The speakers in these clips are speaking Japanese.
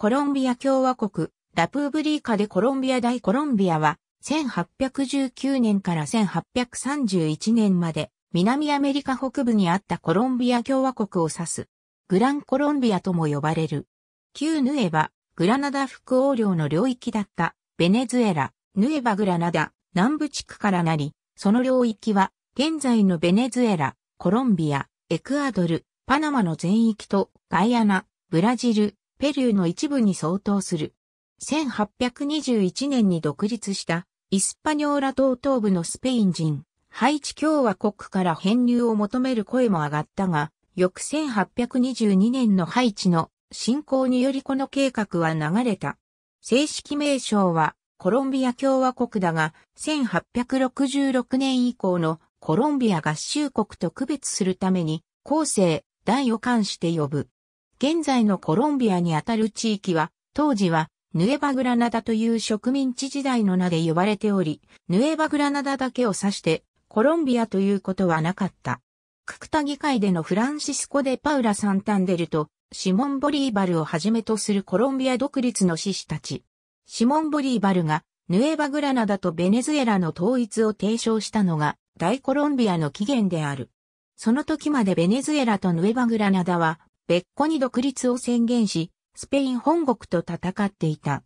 コロンビア共和国、ラプーブリーカでコロンビア大コロンビアは、1819年から1831年まで、南アメリカ北部にあったコロンビア共和国を指す。グランコロンビアとも呼ばれる。旧ヌエバ、グラナダ副王領の領域だったベネズエラ、ヌエバグラナダ、南部地区からなり、その領域は現在のベネズエラ、コロンビア、エクアドル、パナマの全域とガイアナ、ブラジル、ペルーの一部に相当する。1821年に独立したイスパニョーラ島東部のスペイン人、ハイチ共和国から編入を求める声も上がったが、翌1822年のハイチの侵攻によりこの計画は流れた。正式名称はコロンビア共和国だが、1866年以降のコロンビア合衆国と区別するために、後世、代を冠して呼ぶ。現在のコロンビアにあたる地域は、当時は、ヌエバグラナダという植民地時代の名で呼ばれており、ヌエバグラナダだけを指して、コロンビアということはなかった。ククタ議会でのフランシスコ・デ・パウラ・サンタンデルと、シモン・ボリーバルをはじめとするコロンビア独立の志士たち。シモン・ボリーバルが、ヌエバグラナダとベネズエラの統一を提唱したのが、大コロンビアの起源である。その時までベネズエラとヌエバグラナダは、別個に独立を宣言し、スペイン本国と戦っていた。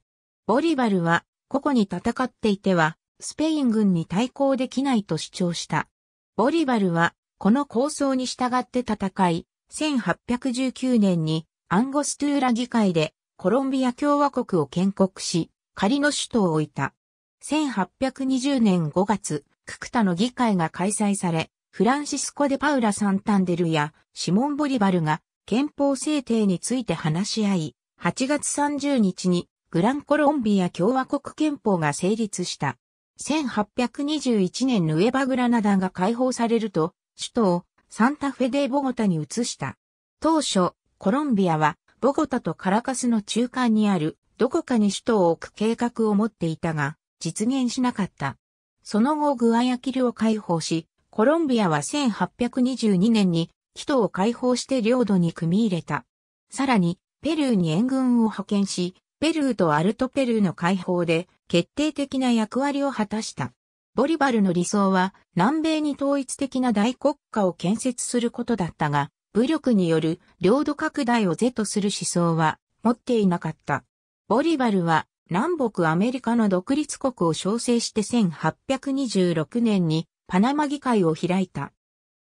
ボリバルは、個々に戦っていては、スペイン軍に対抗できないと主張した。ボリバルは、この構想に従って戦い、1819年にアンゴストゥーラ議会でコロンビア共和国を建国し、仮の首都を置いた。1820年5月、ククタの議会が開催され、フランシスコ・デ・パウラ・サンタンデルやシモン・ボリバルが憲法制定について話し合い、8月30日にグランコロンビア共和国憲法が成立した。1821年ヌエバグラナダが解放されると、首都をサンタフェデ・ボゴタに移した。当初、コロンビアはボゴタとカラカスの中間にあるどこかに首都を置く計画を持っていたが、実現しなかった。その後グアヤキルを解放し、コロンビアは1822年に首都を解放して領土に組み入れた。さらに、ペルーに援軍を派遣し、ペルーとアルトペルーの解放で決定的な役割を果たした。ボリバルの理想は南米に統一的な大国家を建設することだったが、武力による領土拡大を是とする思想は持っていなかった。ボリバルは南北アメリカの独立国を調整して1826年にパナマ議会を開いた。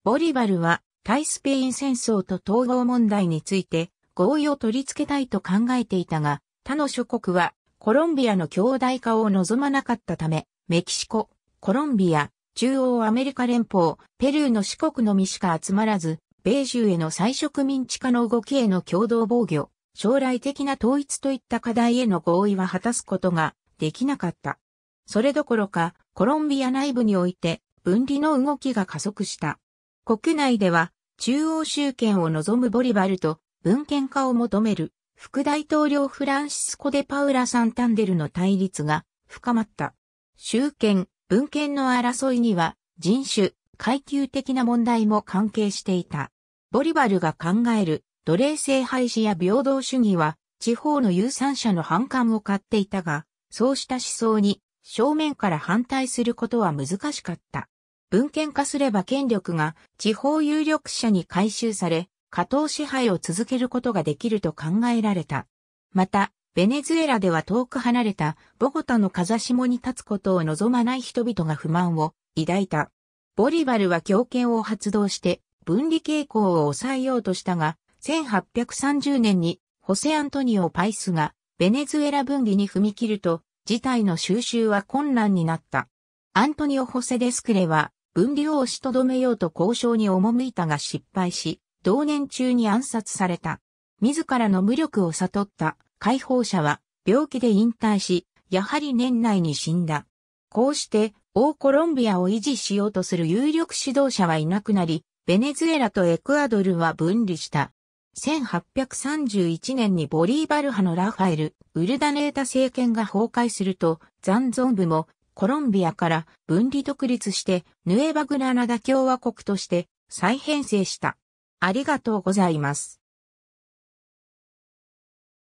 ボリバルは対スペイン戦争と統合問題について合意を取り付けたいと考えていたが、他の諸国はコロンビアの兄弟化を望まなかったため、メキシコ、コロンビア、中央アメリカ連邦、ペルーの四国のみしか集まらず、米州への再植民地化の動きへの共同防御、将来的な統一といった課題への合意は果たすことができなかった。それどころか、コロンビア内部において分離の動きが加速した。国内では中央集権を望むボリバルと文献化を求める副大統領フランシスコ・デ・パウラ・サンタンデルの対立が深まった。集権、文献の争いには人種、階級的な問題も関係していた。ボリバルが考える奴隷制廃止や平等主義は地方の有産者の反感を買っていたが、そうした思想に正面から反対することは難しかった。文献化すれば権力が地方有力者に回収され、加藤支配を続けることができると考えられた。また、ベネズエラでは遠く離れたボゴタの風下に立つことを望まない人々が不満を抱いた。ボリバルは強権を発動して分離傾向を抑えようとしたが、1830年にホセアントニオ・パイスがベネズエラ分離に踏み切ると、事態の収拾は困難になった。アントニオ・ホセ・デスクレは分離を押しとどめようと交渉に赴いたが失敗し、同年中に暗殺された。自らの無力を悟った解放者は病気で引退し、やはり年内に死んだ。こうして、オーコロンビアを維持しようとする有力指導者はいなくなり、ベネズエラとエクアドルは分離した。1831年にボリーバル派のラファエル・ウルダネータ政権が崩壊すると、残存部もコロンビアから分離独立してヌエバグラナダ共和国として再編成した。ありがとうございます。